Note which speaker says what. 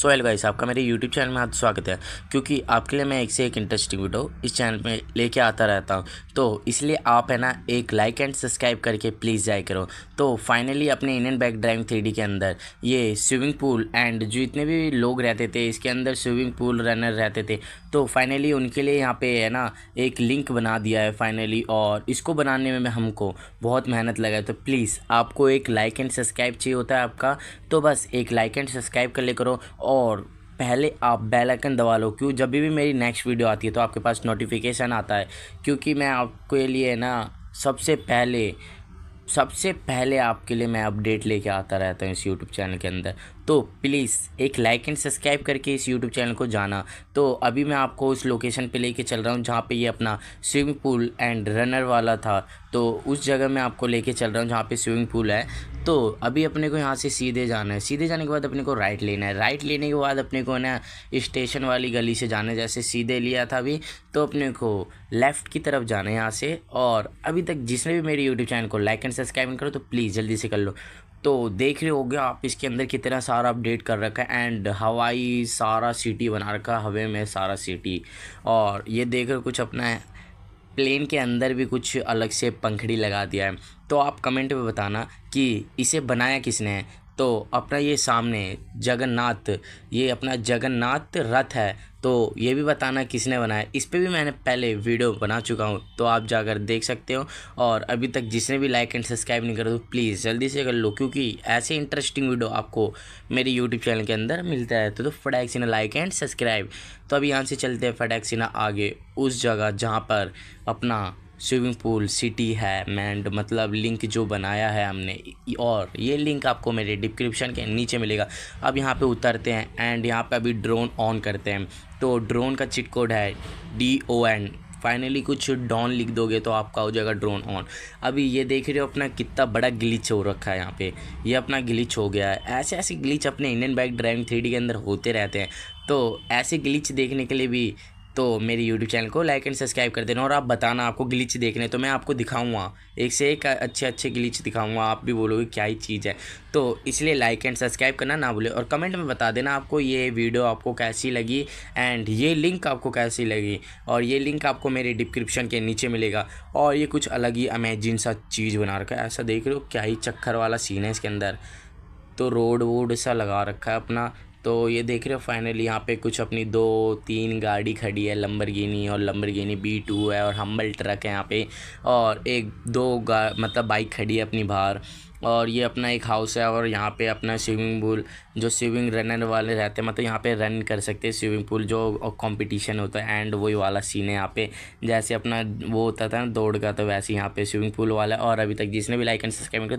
Speaker 1: so hello guys आपका मेरे YouTube channel में आज स्वागत है क्योंकि आपके लिए मैं एक से एक इंटरेस्टिंग वीडियो इस चैनल में लेके आता रहता हूँ तो इसलिए आप है ना एक लाइक एंड सब्सक्राइब करके प्लीज़ जाए करो तो फाइनली अपने इंडियन बैक ड्राइविंग थ्री के अंदर ये स्विमिंग पूल एंड जो इतने भी लोग रहते थे इसके अंदर स्विमिंग पूल रनर रहते थे तो फाइनली उनके लिए यहाँ पर है ना एक लिंक बना दिया है फाइनली और इसको बनाने में हमको बहुत मेहनत लगा तो प्लीज़ आपको एक लाइक एंड सब्सक्राइब चाहिए होता है आपका तो बस एक लाइक एंड सब्सक्राइब कर ले करो और पहले आप बेल आइकन दबा लो क्यों जब भी मेरी नेक्स्ट वीडियो आती है तो आपके पास नोटिफिकेशन आता है क्योंकि मैं आपके लिए ना सबसे पहले सबसे पहले आपके लिए मैं अपडेट लेके आता रहता हूँ इस यूट्यूब चैनल के अंदर तो प्लीज़ एक लाइक एंड सब्सक्राइब करके इस यूट्यूब चैनल को जाना तो अभी मैं आपको उस लोकेशन पे लेके चल रहा हूँ जहाँ पे ये अपना स्विमिंग पूल एंड रनर वाला था तो उस जगह मैं आपको लेके चल रहा हूँ जहाँ पे स्विमिंग पूल है तो अभी अपने को यहाँ से सीधे जाना है सीधे जाने के बाद अपने को राइट लेना है राइट लेने के बाद अपने को ना स्टेशन वाली गली से जाना है जैसे सीधे लिया था अभी तो अपने को लेफ़्ट की तरफ जाना है यहाँ से और अभी तक जिसने भी मेरे यूट्यूब चैनल को लाइक एंड सब्सक्राइब करो तो प्लीज़ जल्दी से कर लो तो देख रहे गया आप इसके अंदर कितना सारा अपडेट कर रखा है एंड हवाई सारा सिटी बना रखा है हवे में सारा सिटी और ये देख रहे कुछ अपना है प्लेन के अंदर भी कुछ अलग से पंखड़ी लगा दिया है तो आप कमेंट में बताना कि इसे बनाया किसने है तो अपना ये सामने जगन्नाथ ये अपना जगन्नाथ रथ है तो ये भी बताना किसने बनाया इस पर भी मैंने पहले वीडियो बना चुका हूँ तो आप जाकर देख सकते हो और अभी तक जिसने भी लाइक एंड सब्सक्राइब नहीं कर दो प्लीज़ जल्दी से कर लो क्योंकि ऐसे इंटरेस्टिंग वीडियो आपको मेरे यूट्यूब चैनल के अंदर मिलता है तो, तो फटैक लाइक एंड सब्सक्राइब तो अभी यहाँ से चलते हैं फटैक आगे उस जगह जहाँ पर अपना स्विमिंग पूल सिटी है मैंड मतलब लिंक जो बनाया है हमने और ये लिंक आपको मेरे डिस्क्रिप्शन के नीचे मिलेगा अब यहाँ पे उतरते हैं एंड यहाँ पे अभी ड्रोन ऑन करते हैं तो ड्रोन का चिट कोड है डी ओ एन फाइनली कुछ डॉन लिख दोगे तो आपका हो जाएगा ड्रोन ऑन अभी ये देख रहे हो अपना कितना बड़ा ग्लिच हो रखा है यहाँ पे ये अपना ग्लिच हो गया है ऐसे ऐसे ग्लिच अपने इंडियन बाइक ड्राइविंग थ्री के अंदर होते रहते हैं तो ऐसे ग्लिच देखने के लिए भी तो मेरे यूट्यूब चैनल को लाइक एंड सब्सक्राइब कर देना और आप बताना आपको ग्लिच देखने तो मैं आपको दिखाऊंगा एक से एक अच्छे अच्छे ग्लिच दिखाऊंगा आप भी बोलोगे क्या ही चीज़ है तो इसलिए लाइक एंड सब्सक्राइब करना ना भूले और कमेंट में बता देना आपको ये वीडियो आपको कैसी लगी एंड ये लिंक आपको कैसी लगी और ये लिंक आपको मेरे डिस्क्रिप्शन के नीचे मिलेगा और ये कुछ अलग ही अमेजिन सा चीज़ बना रखा है ऐसा देख रहे हो क्या ही चक्कर वाला सीन है इसके अंदर तो रोड वोड सा लगा रखा है अपना तो ये देख रहे हो फाइनली यहाँ पे कुछ अपनी दो तीन गाड़ी खड़ी है लम्बरगिनी और गिनी बी टू है और हम्बल ट्रक है यहाँ पे और एक दो मतलब बाइक खड़ी है अपनी बाहर और ये अपना एक हाउस है और यहाँ पे अपना स्विमिंग पूल जो स्विमिंग रनर वाले रहते हैं मतलब यहाँ पे रन कर सकते हैं स्विमिंग पूल जो कंपटीशन होता है एंड वही वाला सीन है यहाँ पे जैसे अपना वो होता था ना दौड़ का तो वैसे यहाँ पे स्विमिंग पूल वाला और अभी तक जिसने भी लाइक एंड सब्सक्राइब